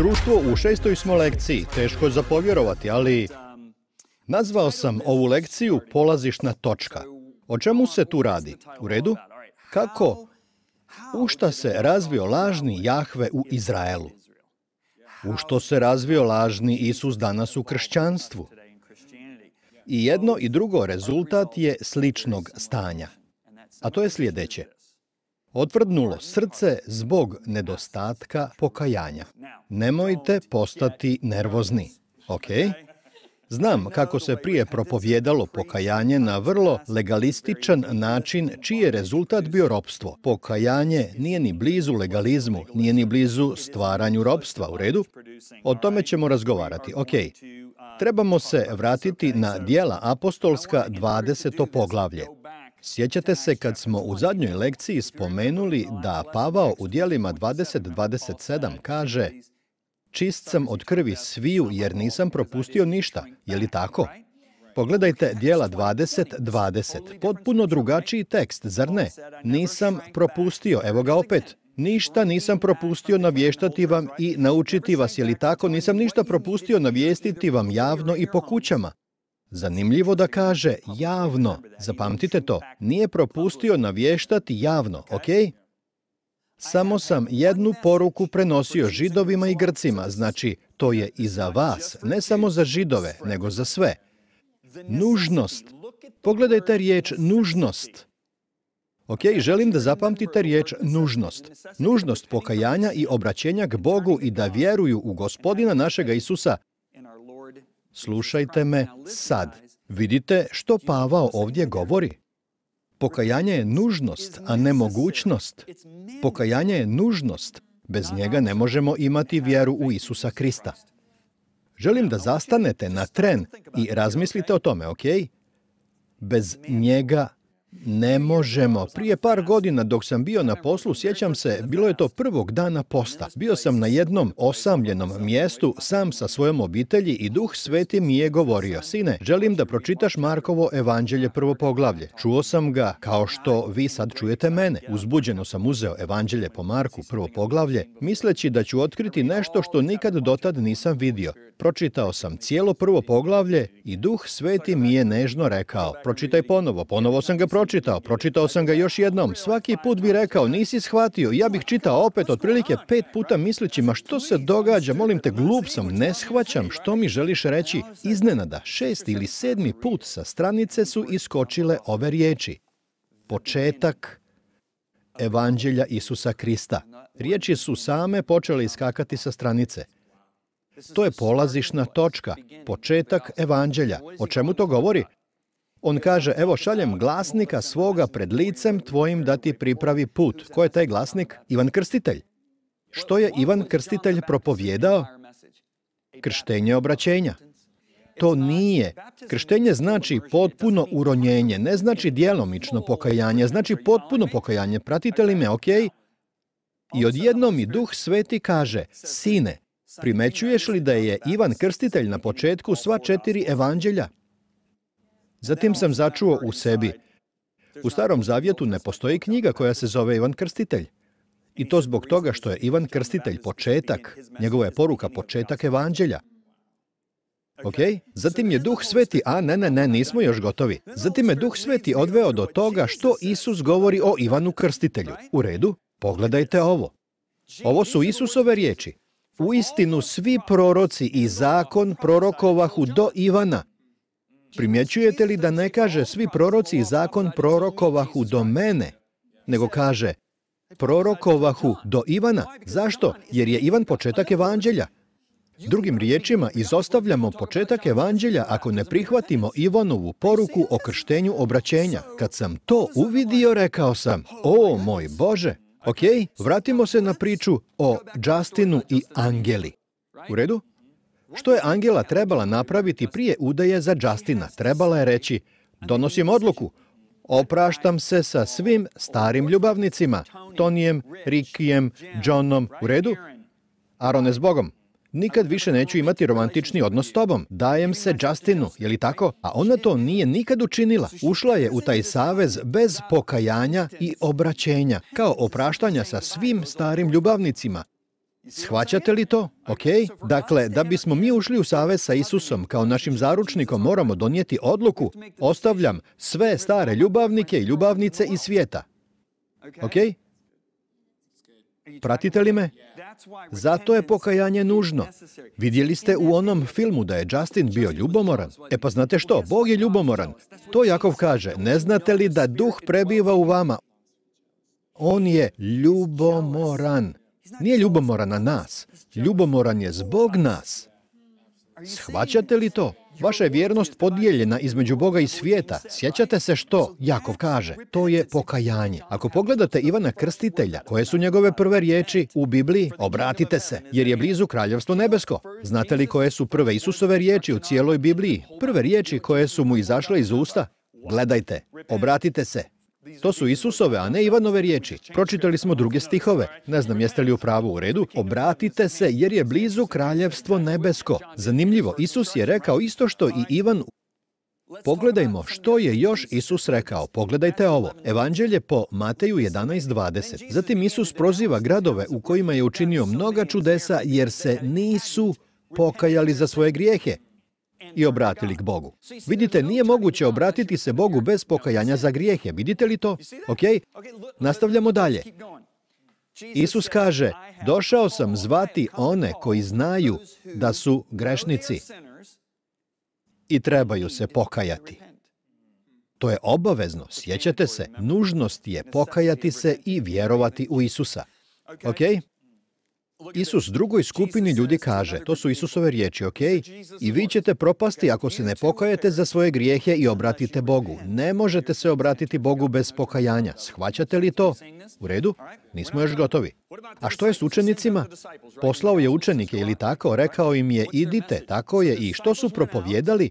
Društvo u šestoj smo lekciji, teško je zapovjerovati, ali nazvao sam ovu lekciju polazišna točka. O čemu se tu radi? U redu? Kako? U šta se razvio lažni Jahve u Izraelu? U što se razvio lažni Isus danas u kršćanstvu? I jedno i drugo rezultat je sličnog stanja. A to je sljedeće otvrdnulo srce zbog nedostatka pokajanja. Nemojte postati nervozni, ok? Znam kako se prije propovjedalo pokajanje na vrlo legalističan način čiji je rezultat bio ropstvo. Pokajanje nije ni blizu legalizmu, nije ni blizu stvaranju ropstva u redu. O tome ćemo razgovarati. Ok, trebamo se vratiti na dijela apostolska 20. poglavlje. Sjećate se kad smo u zadnjoj lekciji spomenuli da Pavao u dijelima 20.27 kaže Čist sam od krvi sviju jer nisam propustio ništa, je li tako? Pogledajte dijela 20.20. Potpuno drugačiji tekst, zar ne? Nisam propustio, evo ga opet. Ništa nisam propustio navještati vam i naučiti vas, je li tako? Nisam ništa propustio navijestiti vam javno i po kućama. Zanimljivo da kaže javno. Zapamtite to. Nije propustio navještati javno, ok? Samo sam jednu poruku prenosio židovima i grcima, znači to je i za vas, ne samo za židove, nego za sve. Nužnost. Pogledajte riječ nužnost. Ok, želim da zapamtite riječ nužnost. Nužnost pokajanja i obraćenja k Bogu i da vjeruju u gospodina našega Isusa Slušajte me sad. Vidite što Pavao ovdje govori? Pokajanje je nužnost, a ne mogućnost. Pokajanje je nužnost. Bez njega ne možemo imati vjeru u Isusa Krista. Želim da zastanete na tren i razmislite o tome, ok? Bez njega ne možemo. Prije par godina dok sam bio na poslu, sjećam se, bilo je to prvog dana posta. Bio sam na jednom osamljenom mjestu, sam sa svojom obitelji i duh sveti mi je govorio, sine, želim da pročitaš Markovo evanđelje prvo poglavlje. Čuo sam ga, kao što vi sad čujete mene. Uzbuđeno sam uzeo evanđelje po Marku prvo poglavlje, misleći da ću otkriti nešto što nikad dotad nisam vidio. Pročitao sam cijelo prvo poglavlje i duh sveti mi je nežno rekao, pročitaj ponovo, ponovo sam ga pročitao pročitao, pročitao sam ga još jednom. Svaki put bi rekao, nisi shvatio, ja bih čitao opet otprilike pet puta misleći, ma što se događa, molim te, glup sam, ne shvaćam, što mi želiš reći? Iznenada, šest ili sedmi put sa stranice su iskočile ove riječi. Početak evanđelja Isusa Krista. Riječi su same počele iskakati sa stranice. To je polazišna točka, početak evanđelja. O čemu to govori? On kaže, evo šaljem glasnika svoga pred licem tvojim da ti pripravi put. Ko je taj glasnik? Ivan Krstitelj. Što je Ivan Krstitelj propovjedao? Krštenje obraćenja. To nije. Krštenje znači potpuno uronjenje, ne znači djelomično pokajanje, znači potpuno pokajanje. Pratite li me, ok? I odjednom i Duh Sveti kaže, sine, primećuješ li da je Ivan Krstitelj na početku sva četiri evanđelja? Zatim sam začuo u sebi. U Starom Zavjetu ne postoji knjiga koja se zove Ivan Krstitelj. I to zbog toga što je Ivan Krstitelj početak, njegova je poruka početak evanđelja. Ok? Zatim je Duh Sveti, a ne, ne, ne, nismo još gotovi. Zatim je Duh Sveti odveo do toga što Isus govori o Ivanu Krstitelju. U redu, pogledajte ovo. Ovo su Isusove riječi. U istinu svi proroci i zakon prorokovahu do Ivana. Primjećujete li da ne kaže svi proroci i zakon prorokovahu do mene, nego kaže prorokovahu do Ivana. Zašto? Jer je Ivan početak evanđelja. Drugim riječima, izostavljamo početak evanđelja ako ne prihvatimo Ivanovu poruku o krštenju obraćenja. Kad sam to uvidio, rekao sam, o moj Bože, ok, vratimo se na priču o Justinu i Angeli. U redu? Što je Angela trebala napraviti prije udaje za Justina? Trebala je reći, donosim odluku, opraštam se sa svim starim ljubavnicima, Tonijem, Rikijem, Johnom, u redu? Arone, s Bogom, nikad više neću imati romantični odnos s tobom. Dajem se Justinu, je li tako? A ona to nije nikad učinila. Ušla je u taj savez bez pokajanja i obraćenja, kao opraštanja sa svim starim ljubavnicima. Shvaćate li to? Ok? Dakle, da bismo mi ušli u savez sa Isusom kao našim zaručnikom moramo donijeti odluku. Ostavljam sve stare ljubavnike i ljubavnice iz svijeta. Ok? Pratite li me? Zato je pokajanje nužno. Vidjeli ste u onom filmu da je Justin bio ljubomoran. E pa znate što, Bog je ljubomoran. To Jakov kaže, ne znate li da duh prebiva u vama? On je ljubomoran. Znači, nije ljubomoran na nas. Ljubomoran je zbog nas. Shvaćate li to? Vaša je vjernost podijeljena između Boga i svijeta. Sjećate se što Jakov kaže? To je pokajanje. Ako pogledate Ivana Krstitelja, koje su njegove prve riječi u Bibliji? Obratite se, jer je blizu kraljevstvo nebesko. Znate li koje su prve Isusove riječi u cijeloj Bibliji? Prve riječi koje su mu izašle iz usta? Gledajte, obratite se, to su Isusove, a ne Ivanove riječi. Pročitali smo druge stihove. Ne znam jeste li u pravu u redu. Obratite se jer je blizu kraljevstvo nebesko. Zanimljivo, Isus je rekao isto što i Ivan. Pogledajmo što je još Isus rekao. Pogledajte ovo. Evanđelje po Mateju 11.20. Zatim Isus proziva gradove u kojima je učinio mnoga čudesa jer se nisu pokajali za svoje grijehe i obratili k Bogu. Vidite, nije moguće obratiti se Bogu bez pokajanja za grijehe. Vidite li to? Ok, nastavljamo dalje. Isus kaže, došao sam zvati one koji znaju da su grešnici i trebaju se pokajati. To je obavezno, sjećate se, nužnost je pokajati se i vjerovati u Isusa. Ok? Isus drugoj skupini ljudi kaže, to su Isusove riječi, ok? I vi ćete propasti ako se ne pokajete za svoje grijehe i obratite Bogu. Ne možete se obratiti Bogu bez pokajanja. Shvaćate li to? U redu? Nismo još gotovi. A što je s učenicima? Poslao je učenike ili tako, rekao im je idite, tako je. I što su propovjedali?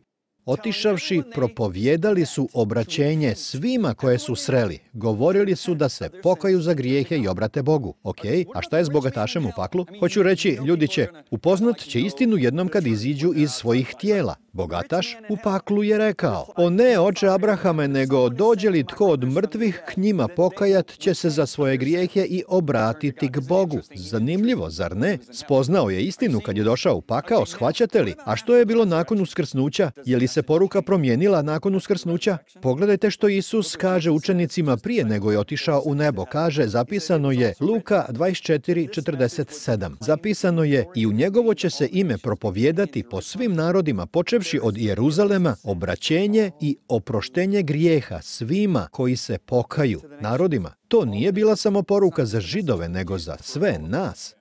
Otišavši, propovjedali su obraćenje svima koje su sreli. Govorili su da se pokaju za grijehe i obrate Bogu. Ok, a šta je s bogatašem u paklu? Hoću reći, ljudi će, upoznat će istinu jednom kad iziđu iz svojih tijela. Bogataš u paklu je rekao, o ne, oče Abrahame, nego dođe li tko od mrtvih k njima pokajat će se za svoje grijehe i obratiti k Bogu. Zanimljivo, zar ne? Spoznao je istinu kad je došao u pakao, shvaćate li? A što je bilo nakon uskrsnuća? Je li se se poruka promijenila nakon uskrsnuća? Pogledajte što Isus kaže učenicima prije nego je otišao u nebo. Kaže, zapisano je Luka 24.47. Zapisano je i u njegovo će se ime propovijedati po svim narodima, počevši od Jeruzalema, obraćenje i oproštenje grijeha svima koji se pokaju narodima. To nije bila samo poruka za židove, nego za sve nas.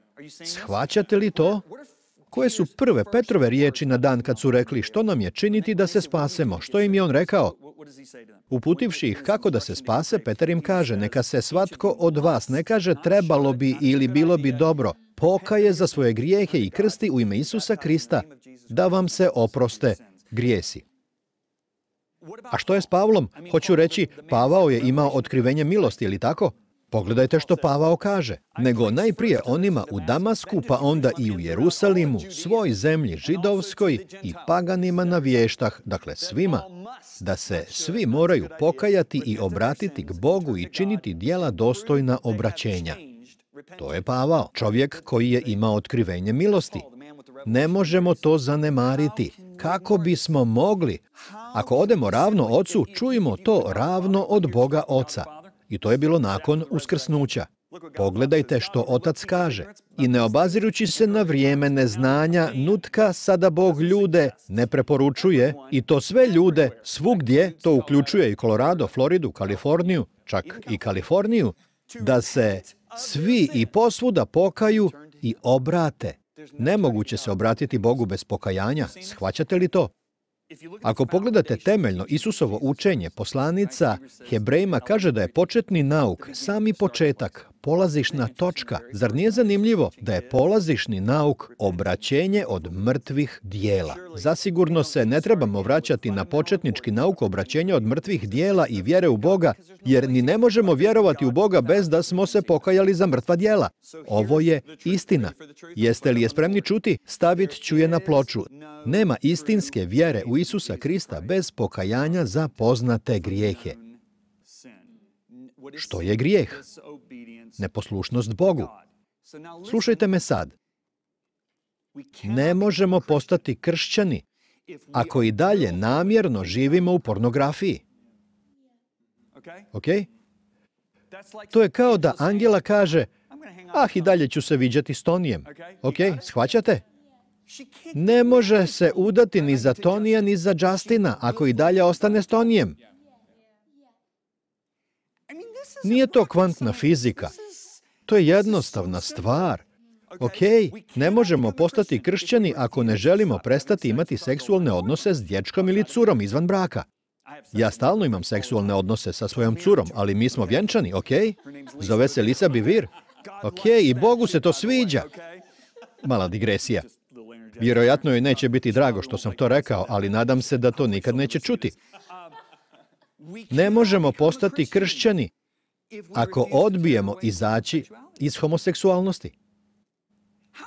Shvaćate li to? Koje su prve Petrove riječi na dan kad su rekli što nam je činiti da se spasemo? Što im je on rekao? Uputivši ih kako da se spase, Petar im kaže neka se svatko od vas ne kaže trebalo bi ili bilo bi dobro, pokaje za svoje grijehe i krsti u ime Isusa Krista da vam se oproste grijesi. A što je s Pavlom? Hoću reći, Pavao je imao otkrivenje milosti, ili tako? Pogledajte što Pavao kaže, nego najprije onima u Damasku, pa onda i u Jerusalimu, svoj zemlji židovskoj i paganima na vještah, dakle svima, da se svi moraju pokajati i obratiti k Bogu i činiti dijela dostojna obraćenja. To je Pavao, čovjek koji je imao otkrivenje milosti. Ne možemo to zanemariti. Kako bismo mogli? Ako odemo ravno ocu, čujmo to ravno od Boga oca. I to je bilo nakon uskrsnuća. Pogledajte što otac kaže. I ne obazirući se na vrijeme neznanja, nutka sada Bog ljude ne preporučuje i to sve ljude svugdje, to uključuje i Colorado, Floridu, Kaliforniju, čak i Kaliforniju, da se svi i posvuda pokaju i obrate. Nemoguće se obratiti Bogu bez pokajanja, shvaćate li to? Ako pogledate temeljno Isusovo učenje, poslanica Hebrejima kaže da je početni nauk sami početak polazišna točka. Zar nije zanimljivo da je polazišni nauk obraćenje od mrtvih dijela? Zasigurno se ne trebamo vraćati na početnički nauk obraćenja od mrtvih dijela i vjere u Boga, jer ni ne možemo vjerovati u Boga bez da smo se pokajali za mrtva dijela. Ovo je istina. Jeste li je spremni čuti? Stavit ću je na ploču. Nema istinske vjere u Isusa Krista bez pokajanja za poznate grijehe. Što je grijeh? Neposlušnost Bogu. Slušajte me sad. Ne možemo postati kršćani ako i dalje namjerno živimo u pornografiji. Ok? To je kao da Angela kaže, ah i dalje ću se viđati s Tonijem. Ok, shvaćate? Ne može se udati ni za Tonija ni za Justina ako i dalje ostane s Tonijem. Nije to kvantna fizika. To je jednostavna stvar. Ok, ne možemo postati kršćani ako ne želimo prestati imati seksualne odnose s dječkom ili curom izvan braka. Ja stalno imam seksualne odnose sa svojom curom, ali mi smo vjenčani, ok? Zove se Lisa Bivir. Ok, i Bogu se to sviđa. Mala digresija. Vjerojatno joj neće biti drago što sam to rekao, ali nadam se da to nikad neće čuti. Ne možemo postati kršćani ako odbijemo izaći iz homoseksualnosti?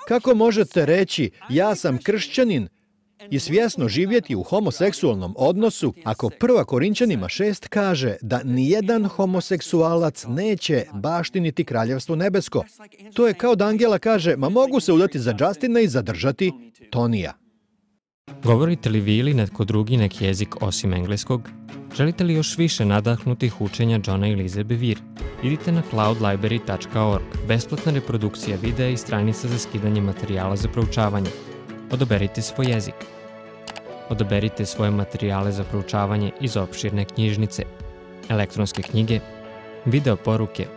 Kako možete reći ja sam kršćanin i svjesno živjeti u homoseksualnom odnosu ako prva Korinčanima 6 kaže da nijedan homoseksualac neće baštiniti kraljevstvo nebesko. To je kao da Angela kaže ma mogu se udati za Justina i zadržati Tonija. Govorite li vi ili netko drugi neki jezik osim engleskog? Želite li još više nadahnutih učenja Johna i Lize Bevir? Idite na cloudlibrary.org, besplatna reprodukcija videa i stranica za skidanje materijala za proučavanje. Odoberite svoj jezik. Odoberite svoje materijale za proučavanje iz opširne knjižnice, elektronske knjige, video poruke,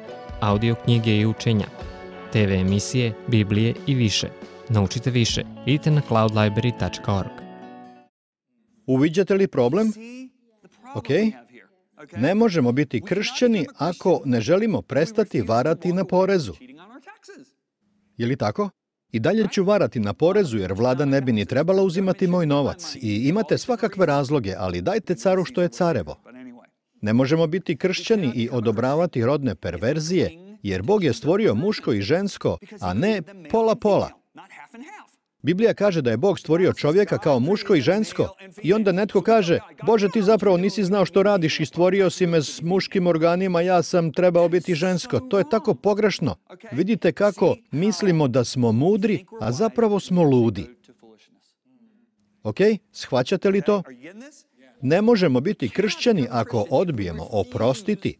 audio knjige i učenja, TV emisije, Biblije i više – Naučite više. Idite na cloudlibrary.org. Uviđate li problem? Ok. Ne možemo biti kršćani ako ne želimo prestati varati na porezu. Je tako? I dalje ću varati na porezu jer vlada ne bi ni trebala uzimati moj novac. I imate svakakve razloge, ali dajte caru što je carevo. Ne možemo biti kršćani i odobravati rodne perverzije, jer Bog je stvorio muško i žensko, a ne pola-pola. Biblija kaže da je Bog stvorio čovjeka kao muško i žensko. I onda netko kaže, Bože, ti zapravo nisi znao što radiš i stvorio si me s muškim organima, ja sam trebao biti žensko. To je tako pogrešno. Vidite kako mislimo da smo mudri, a zapravo smo ludi. Ok, shvaćate li to? Ne možemo biti kršćani ako odbijemo oprostiti.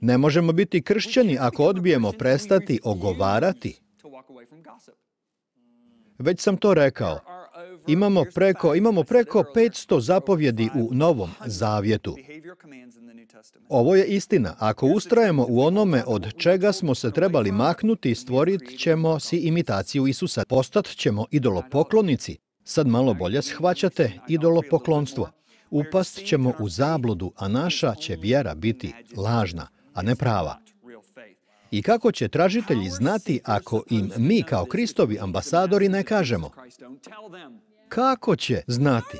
Ne možemo biti kršćani ako odbijemo prestati ogovarati. Već sam to rekao. Imamo preko, imamo preko 500 zapovjedi u Novom Zavjetu. Ovo je istina. Ako ustrajemo u onome od čega smo se trebali maknuti, stvorit ćemo si imitaciju Isusa. Postat ćemo idolopoklonici. Sad malo bolje shvaćate idolopoklonstvo. Upast ćemo u zabludu, a naša će vjera biti lažna, a ne prava. I kako će tražitelji znati ako im mi kao Kristovi ambasadori ne kažemo? Kako će znati?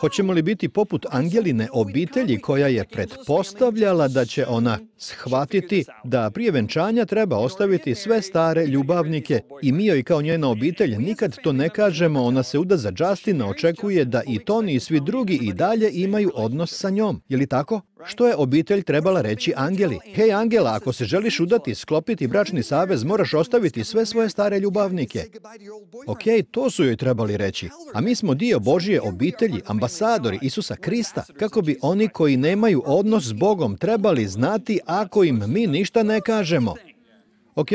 Hoćemo li biti poput Angeline obitelji koja je pretpostavljala da će ona shvatiti da prije venčanja treba ostaviti sve stare ljubavnike i mi joj kao njena obitelj nikad to ne kažemo, ona se uda za Justina, očekuje da i Toni i svi drugi i dalje imaju odnos sa njom. Je li tako? Što je obitelj trebala reći Angeli? Hej Angela, ako se želiš udati, sklopiti bračni savez, moraš ostaviti sve svoje stare ljubavnike. Ok, to su joj trebali reći. A mi smo dio Božije obitelji, ambasadori Isusa Krista, kako bi oni koji nemaju odnos s Bogom trebali znati ako im mi ništa ne kažemo. Ok,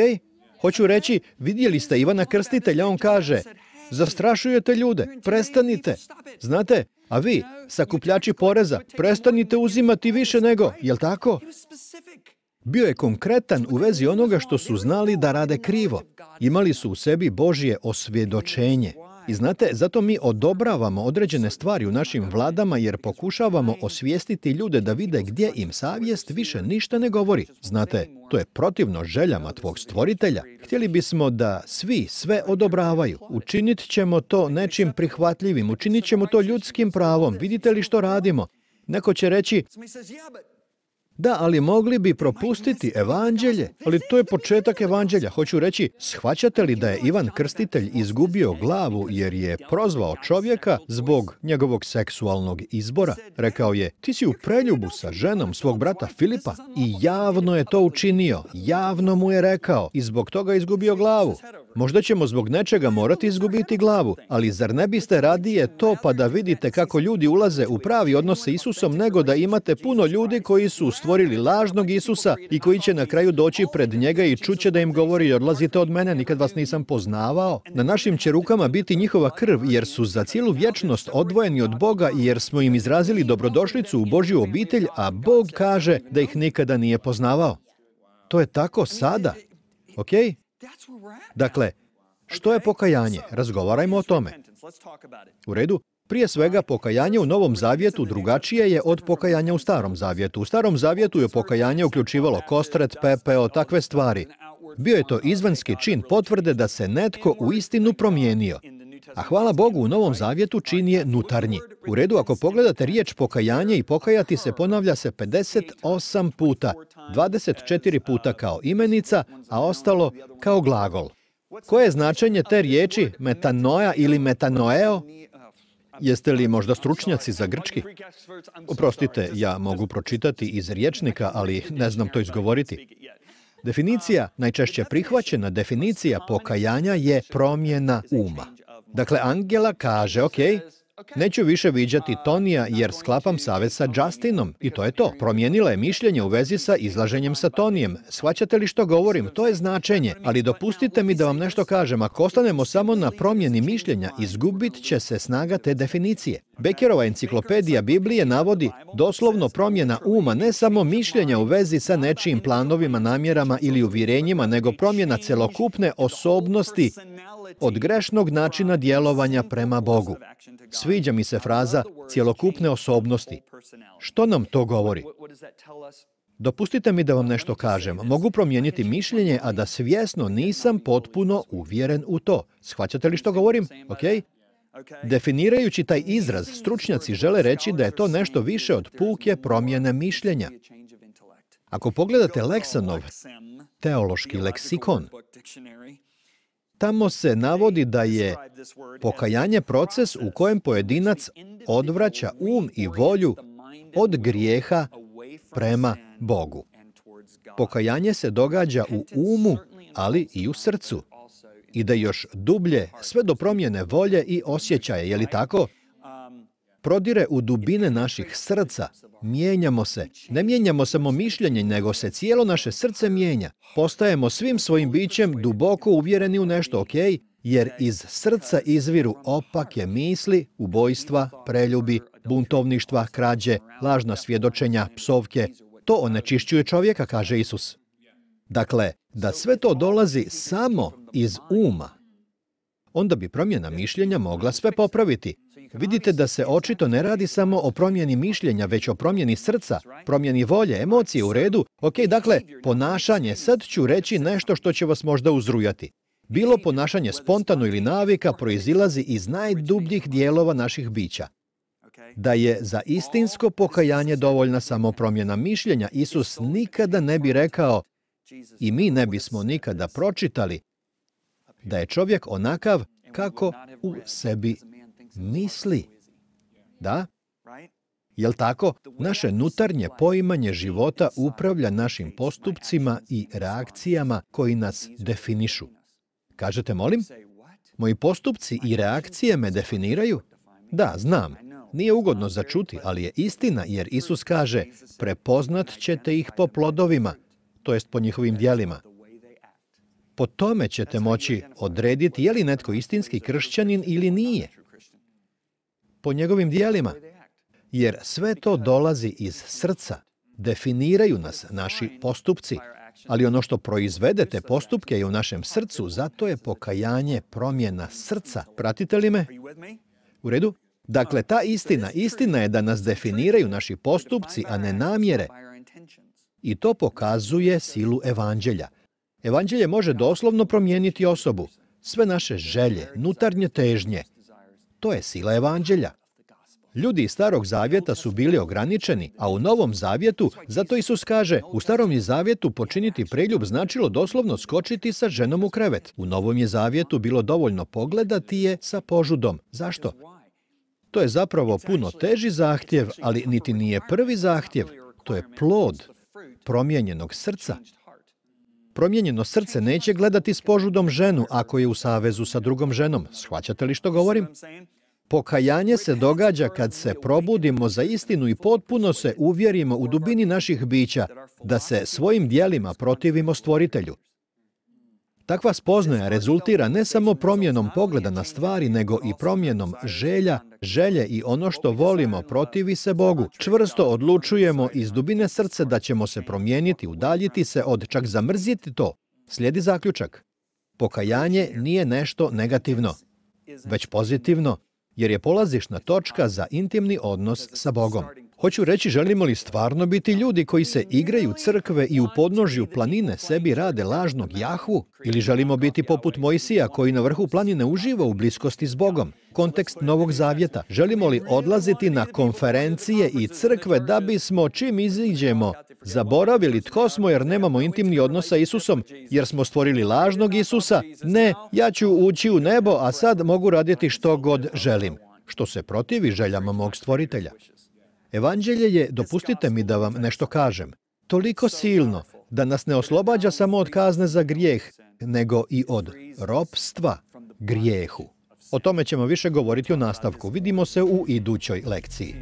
hoću reći, vidjeli ste Ivana Krstitelja, on kaže, zastrašujete ljude, prestanite. Znate, a vi, sakupljači poreza, prestanite uzimati više nego, jel tako? Bio je konkretan u vezi onoga što su znali da rade krivo. Imali su u sebi Božje osvjedočenje. I znate, zato mi odobravamo određene stvari u našim vladama jer pokušavamo osvijestiti ljude da vide gdje im savjest više ništa ne govori. Znate, to je protivno željama tvog stvoritelja. Htjeli bismo da svi sve odobravaju. Učinit ćemo to nečim prihvatljivim, učinit ćemo to ljudskim pravom. Vidite li što radimo? Neko će reći, da, ali mogli bi propustiti evanđelje. Ali to je početak evanđelja. Hoću reći, shvaćate li da je Ivan Krstitelj izgubio glavu jer je prozvao čovjeka zbog njegovog seksualnog izbora? Rekao je, ti si u preljubu sa ženom svog brata Filipa i javno je to učinio. Javno mu je rekao i zbog toga izgubio glavu. Možda ćemo zbog nečega morati izgubiti glavu, ali zar ne biste radije to pa da vidite kako ljudi ulaze u pravi odnos sa Isusom nego da imate puno ljudi koji su stvorili lažnog Isusa i koji će na kraju doći pred njega i čuće da im govori odlazite od mene, nikad vas nisam poznavao. Na našim će rukama biti njihova krv jer su za cijelu vječnost odvojeni od Boga jer smo im izrazili dobrodošlicu u Božju obitelj, a Bog kaže da ih nikada nije poznavao. To je tako sada. Okej? Dakle, što je pokajanje? Razgovarajmo o tome. U redu, prije svega pokajanje u Novom Zavjetu drugačije je od pokajanja u Starom Zavjetu. U Starom Zavjetu je pokajanje uključivalo kostret, pepeo, takve stvari. Bio je to izvanski čin potvrde da se netko u istinu promijenio. A hvala Bogu, u Novom Zavjetu čin je nutarnji. U redu, ako pogledate riječ pokajanje i pokajati se ponavlja se 58 puta, 24 puta kao imenica, a ostalo kao glagol. Koje je značenje te riječi metanoja ili metanoeo? Jeste li možda stručnjaci za grčki? Oprostite, ja mogu pročitati iz riječnika, ali ne znam to izgovoriti. Definicija, najčešće prihvaćena definicija pokajanja je promjena uma. Dakle, Angela kaže, ok, neću više viđati Tonija jer sklapam savez sa Justinom. I to je to. Promijenila je mišljenje u vezi sa izlaženjem sa Tonijem. Shvaćate li što govorim? To je značenje. Ali dopustite mi da vam nešto kažem. Ako ostanemo samo na promjeni mišljenja, izgubit će se snaga te definicije. Bekerova enciklopedija Biblije navodi doslovno promjena uma, ne samo mišljenja u vezi sa nečijim planovima, namjerama ili uvjerenjima, nego promjena celokupne osobnosti od grešnog načina djelovanja prema Bogu. Sviđa mi se fraza cjelokupne osobnosti. Što nam to govori? Dopustite mi da vam nešto kažem. Mogu promijeniti mišljenje, a da svjesno nisam potpuno uvjeren u to. Shvaćate li što govorim? Ok? Definirajući taj izraz, stručnjaci žele reći da je to nešto više od puke promjene mišljenja. Ako pogledate Leksanov, teološki leksikon, Tamo se navodi da je pokajanje proces u kojem pojedinac odvraća um i volju od grijeha prema Bogu. Pokajanje se događa u umu, ali i u srcu. da još dublje, sve do promjene volje i osjećaje, je li tako? prodire u dubine naših srca, mijenjamo se. Ne mijenjamo samo mišljenje, nego se cijelo naše srce mijenja. Postajemo svim svojim bićem duboko uvjereni u nešto, ok? Jer iz srca izviru opake misli, ubojstva, preljubi, buntovništva, krađe, lažna svjedočenja, psovke. To onečišćuje čovjeka, kaže Isus. Dakle, da sve to dolazi samo iz uma, onda bi promjena mišljenja mogla sve popraviti. Vidite da se očito ne radi samo o promjeni mišljenja, već o promjeni srca, promjeni volje, emocije u redu. Ok, dakle, ponašanje, sad ću reći nešto što će vas možda uzrujati. Bilo ponašanje spontano ili navika proizilazi iz najdubljih dijelova naših bića. Da je za istinsko pokajanje dovoljna samo promjena mišljenja, Isus nikada ne bi rekao i mi ne bismo nikada pročitali da je čovjek onakav kako u sebi misli. Da? Jel tako? Naše nutarnje poimanje života uh, upravlja našim postupcima i reakcijama koji nas definišu. Kažete, molim? Moji postupci i reakcije me definiraju? Da, znam. Nije ugodno začuti, ali je istina jer Isus kaže prepoznat ćete ih po plodovima, to jest po njihovim dijelima. Po tome ćete moći odrediti je li netko istinski kršćanin ili nije po njegovim dijelima. Jer sve to dolazi iz srca. Definiraju nas naši postupci. Ali ono što proizvede te postupke je u našem srcu, zato je pokajanje promjena srca. Pratite li me? U redu? Dakle, ta istina, istina je da nas definiraju naši postupci, a ne namjere. I to pokazuje silu evanđelja. Evanđelje može doslovno promijeniti osobu. Sve naše želje, nutarnje težnje, to je sila evanđelja. Ljudi iz starog zavjeta su bili ograničeni, a u novom zavjetu, zato Isus kaže, u starom je zavjetu počiniti preljub značilo doslovno skočiti sa ženom u krevet. U novom je zavjetu bilo dovoljno pogledati je sa požudom. Zašto? To je zapravo puno teži zahtjev, ali niti nije prvi zahtjev. To je plod promijenjenog srca. Promijenjeno srce neće gledati s požudom ženu ako je u savezu sa drugom ženom. Shvaćate li što govorim? Pokajanje se događa kad se probudimo za istinu i potpuno se uvjerimo u dubini naših bića da se svojim dijelima protivimo stvoritelju. Takva spoznaja rezultira ne samo promjenom pogleda na stvari, nego i promjenom želja, želje i ono što volimo protivi se Bogu. Čvrsto odlučujemo iz dubine srce da ćemo se promijeniti, udaljiti se od čak zamrziti to. Slijedi zaključak. Pokajanje nije nešto negativno, već pozitivno, jer je polazišna točka za intimni odnos sa Bogom. Hoću reći, želimo li stvarno biti ljudi koji se igraju crkve i u podnožju planine sebi rade lažnog jahvu? Ili želimo biti poput Mojsija koji na vrhu planine uživa u bliskosti s Bogom? Kontekst Novog Zavjeta. Želimo li odlaziti na konferencije i crkve da bismo čim iziđemo zaboravili tko smo jer nemamo intimni odnos sa Isusom, jer smo stvorili lažnog Isusa? Ne, ja ću ući u nebo, a sad mogu raditi što god želim. Što se protivi željama mog stvoritelja. Evanđelje je, dopustite mi da vam nešto kažem, toliko silno da nas ne oslobađa samo od kazne za grijeh, nego i od ropstva grijehu. O tome ćemo više govoriti u nastavku. Vidimo se u idućoj lekciji.